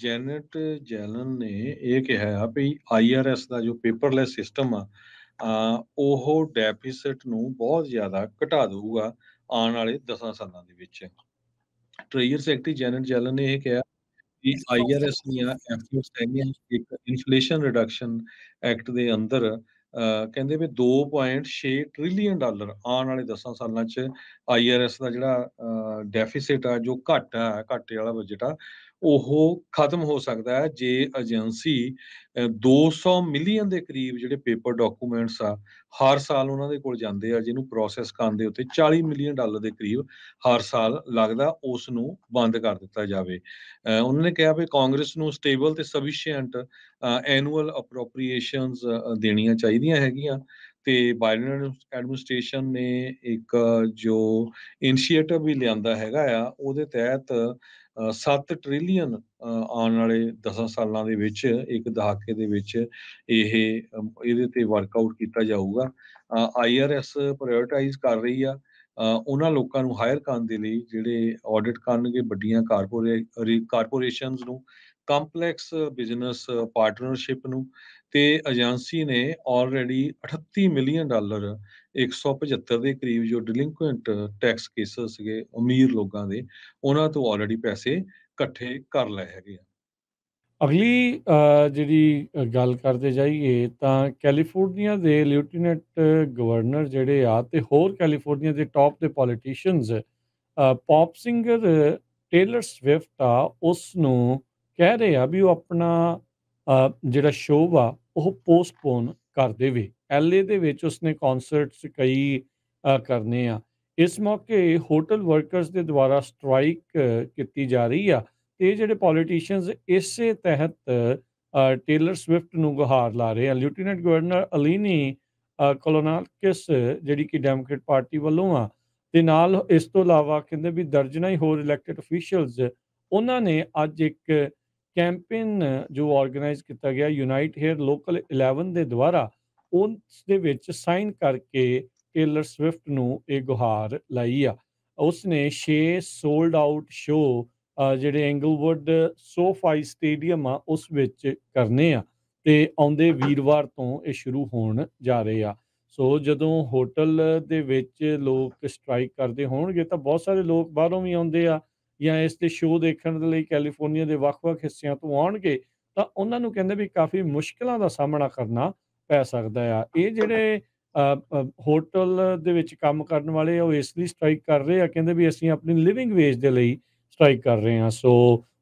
Janet ਜੈਲਨ ਨੇ ਇਹ ਕਿਹਾ ਵੀ ਆਈਆਰਐਸ ਦਾ ਜੋ ਪੇਪਰਲੈਸ ਸਿਸਟਮ ਆ ਉਹ ਡੈਫਿਸਿਟ ਨੂੰ ਬਹੁਤ ਜ਼ਿਆਦਾ ਘਟਾ ਦੇਊਗਾ ਆਉਣ ਵਾਲੇ 10 ਸਾਲਾਂ ਦੇ ਵਿੱਚ ਟ੍ਰੇਜਰ ਸੈਕਟਰੀ ਜੈਨਟ ਜੈਲਨ ਨੇ ਇਹ ਕਿਹਾ ਕਿ ਆਈਆਰਐਸ ਦੀਆਂ ਐਫਰਟਸ ਹੈਗੀਆਂ ਇੱਕ ਇਨਫਲੇਸ਼ਨ ਰਿਡਕਸ਼ਨ ਐਕਟ ਦੇ ਅੰਦਰ ਕਹਿੰਦੇ ਵੀ 2.6 ਟ੍ਰਿਲੀਅਨ ਡਾਲਰ ਆਉਣ ਵਾਲੇ 10 ਸਾਲਾਂ 'ਚ ਆਈਆਰਐਸ ਦਾ ਜਿਹੜਾ ਡੈਫਿਸਿਟ ਆ ਜੋ ਘਟ ਘਟੇ ਵਾਲਾ ਬਜਟ ਆ ਉਹ ਖਤਮ ਹੋ ਸਕਦਾ ਹੈ ਜੇ ਏਜੰਸੀ 200 ਮਿਲੀਅਨ ਦੇ ਕਰੀਬ ਜਿਹੜੇ ਪੇਪਰ ਡਾਕੂਮੈਂਟਸ ਆ ਹਰ ਸਾਲ ਉਹਨਾਂ ਦੇ ਕੋਲ ਜਾਂਦੇ ਆ ਜਿਹਨੂੰ ਪ੍ਰੋਸੈਸ ਕਰਨ ਦੇ ਉੱਤੇ 40 ਮਿਲੀਅਨ ਡਾਲਰ ਦੇ ਕਰੀਬ ਹਰ ਸਾਲ ਲੱਗਦਾ ਉਸ ਨੂੰ ਬੰਦ ਕਰ ਦਿੱਤਾ ਜਾਵੇ ਉਹਨਾਂ ਨੇ ਕਿਹਾ ਵੀ ਕਾਂਗਰਸ ਨੂੰ ਸਟੇਬਲ ਤੇ ਸਫੀਸ਼ੀਐਂਟ ਐਨੂਅਲ ਅਪਰੋਪਰੀਏਸ਼ਨਸ ਦੇਣੀਆਂ ਚਾਹੀਦੀਆਂ ਹੈਗੀਆਂ ਤੇ ਬਾਈਡਨ ਐਡਮਿਨਿਸਟ੍ਰੇਸ਼ਨ ਨੇ ਇੱਕ ਜੋ ਇਨੀਸ਼ੀਏਟਿਵ ਵੀ ਲਿਆਂਦਾ ਹੈਗਾ ਆ ਉਹਦੇ ਤਹਿਤ 7 ਟ੍ਰਿਲੀਅਨ ਆਉਣ ਵਾਲੇ 10 ਸਾਲਾਂ ਦੇ ਵਿੱਚ ਇੱਕ ਦਹਾਕੇ ਦੇ ਵਿੱਚ ਇਹ ਇਹਦੇ ਤੇ ਵਰਕਆਊਟ ਕੀਤਾ ਜਾਊਗਾ ਆਈਆਰਐਸ ਪ੍ਰਾਇੋਰਟਾਈਜ਼ ਕਰ ਰਹੀ ਆ ਉਹਨਾਂ ਲੋਕਾਂ ਨੂੰ ਹਾਇਰ ਕਰਨ ਦੇ ਲਈ ਜਿਹੜੇ ਆਡਿਟ ਕਰਨਗੇ ਵੱਡੀਆਂ ਕਾਰਪੋਰੇ ਕਾਰਪੋਰੇਸ਼ਨਸ ਨੂੰ ਕੰਪਲੈਕਸ ਬਿਜ਼ਨਸ ਪਾਰਟਨਰਸ਼ਿਪ ਨੂੰ ਤੇ ਏਜੰਸੀ ਨੇ ਆਲਰੇਡੀ 38 ਮਿਲੀਅਨ ਡਾਲਰ 175 ਦੇ ਕਰੀਬ ਜੋ ਡਿਲਿੰਕੁਐਂਟ ਟੈਕਸ ਕੇਸਸ ਸੀਗੇ ਅਮੀਰ ਲੋਕਾਂ ਦੇ ਉਹਨਾਂ ਤੋਂ ਆਲਰੇਡੀ ਪੈਸੇ ਇਕੱਠੇ ਕਰ ਲਏ ਹੈਗੇ ਆ ਅਗਲੀ ਜਿਹੜੀ ਗੱਲ ਕਰਦੇ ਜਾਈਏ ਤਾਂ ਕੈਲੀਫੋਰਨੀਆ ਦੇ ਲਿਊਟੀਨੈਂਟ ਗਵਰਨਰ ਜਿਹੜੇ ਆ ਤੇ ਹੋਰ ਕੈਲੀਫੋਰਨੀਆ ਦੇ ਟਾਪ ਦੇ politicians pop singer Taylor Swift ਆ ਉਸ ਨੂੰ ਕਹਿ ਰਹੇ ਆ ਵੀ ਉਹ ਆਪਣਾ ਜਿਹੜਾ ਸ਼ੋਅ ਆ ਉਹ ਪੋਸਟਪੋਨ ਕਰ ਦੇਵੇ ਐਲਏ ਦੇ ਵਿੱਚ ਉਸਨੇ ਕਨਸਰਟਸ ਕਈ ਕਰਨੇ ਆ ਇਸ ਮੌਕੇ ਹੋਟਲ ਵਰਕਰਸ ਦੇ ਦੁਆਰਾ ਸਟ੍ਰਾਈਕ ਕੀਤੀ ਜਾ ਰਹੀ ਆ ਤੇ ਜਿਹੜੇ ਪੋਲੀਟੀਸ਼ੀਅਨਸ ਇਸੇ ਤਹਿਤ ਟੇਲਰ ਸਵਿਫਟ ਨੂੰ ਗੁਹਾਰ ਲਾ ਰਹੇ ਆ ਲਿਊਟੀਨੈਂਟ ਗਵਰਨਰ ਅਲੀਨੀ ਕਿਸ ਜਿਹੜੀ ਕਿ ਡੈਮੋਕ੍ਰੇਟ ਪਾਰਟੀ ਵੱਲੋਂ ਆ ਤੇ ਨਾਲ ਇਸ ਤੋਂ ਇਲਾਵਾ ਕਹਿੰਦੇ ਵੀ ਦਰਜਨਾ ਹੀ ਹੋਰ ਇਲੈਕਟਿਡ ਅਫੀਸ਼ੀਅਲਸ ਉਹਨਾਂ ਨੇ ਅੱਜ ਇੱਕ ਕੈਂਪੇਨ ਜੋ ਆਰਗੇਨਾਈਜ਼ ਕੀਤਾ ਗਿਆ ਯੂਨਾਈਟ ਹੇਅਰ ਲੋਕਲ 11 ਦੇ ਦੁਆਰਾ ਉਸ ਦੇ ਵਿੱਚ ਸਾਈਨ ਕਰਕੇ ਟੇਲਰ ਸਵਿਫਟ ਨੂੰ ਇਹ ਗੁਹਾਰ ਲਾਈ ਆ ਉਸ ਨੇ 6 ਸੋਲਡ ਆਊਟ ਸ਼ੋ ਜਿਹੜੇ ਐਂਗਲਵੁੱਡ ਸੋਫਾਈ ਸਟੇਡੀਅਮ ਆ ਉਸ ਵਿੱਚ ਕਰਨੇ ਆ ਤੇ ਆਉਂਦੇ ਵੀਰਵਾਰ ਤੋਂ ਇਹ ਸ਼ੁਰੂ ਹੋਣ ਜਾ ਰਹੇ ਆ ਸੋ ਜਦੋਂ ਹੋਟਲ ਦੇ ਵਿੱਚ ਲੋਕ ਸਟ੍ਰਾਈਕ ਕਰਦੇ ਹੋਣਗੇ ਤਾਂ ਬਹੁਤ ਸਾਰੇ ਲੋਕ ਬਾਹਰੋਂ ਵੀ ਆਉਂਦੇ ਆ ਜਾਂ ਇਸ ਤੇ ਸ਼ੋਅ ਦੇਖਣ ਦੇ ਲਈ ਕੈਲੀਫੋਰਨੀਆ ਦੇ ਵੱਖ-ਵੱਖ ਹਿੱਸਿਆਂ ਤੋਂ ਆਉਣਗੇ ਤਾਂ ਉਹਨਾਂ ਨੂੰ ਕਹਿੰਦੇ ਵੀ ਕਾਫੀ ਮੁਸ਼ਕਲਾਂ ਦਾ ਸਾਹਮਣਾ ਕਰਨਾ ਪੈ ਸਕਦਾ ਆ ਇਹ ਜਿਹੜੇ ਹੋਟਲ ਦੇ ਵਿੱਚ ਕੰਮ ਕਰਨ ਵਾਲੇ ਉਹ ਇਸ ਲਈ ਸਟ੍ਰਾਈਕ ਕਰ ਰਹੇ ਆ ਕਹਿੰਦੇ ਵੀ ਅਸੀਂ ਆਪਣੀ ਲਿਵਿੰਗ ਵੇਜ ਦੇ ਲਈ ਸਟ੍ਰਾਈਕ ਕਰ ਰਹੇ ਆ ਸੋ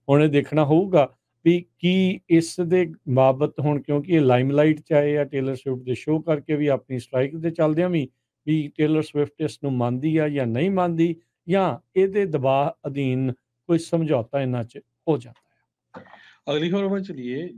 ਹੁਣ ਇਹ ਦੇਖਣਾ ਹੋਊਗਾ ਵੀ ਕੀ ਇਸ ਦੇ ਬਾਬਤ ਹੁਣ ਕਿਉਂਕਿ ਇਹ ਲਾਈਮਲਾਈਟ ਚ ਆਏ ਆ ਟੇਲਰ ਸਵਿਫਟ ਦੇ ਸ਼ੋਅ ਕਰਕੇ ਵੀ ਆਪਣੀ ਸਟ੍ਰਾਈਕ ਦੇ ਚੱਲਦਿਆਂ ਵੀ ਵੀ ਟੇਲਰ ਸਵਿਫਟ ਇਸ ਨੂੰ ਮੰਨਦੀ ਆ ਜਾਂ ਨਹੀਂ ਮੰਨਦੀ ਜਾਂ ਇਹਦੇ ਦਬਾਅ ਅਧੀਨ ਕੋਈ ਸਮਝੌਤਾ ਇਹਨਾਂ 'ਚ ਹੋ ਜਾਂਦਾ ਹੈ ਅਗਲੀ ਖਬਰ ਵੱਲ ਚਲੀਏ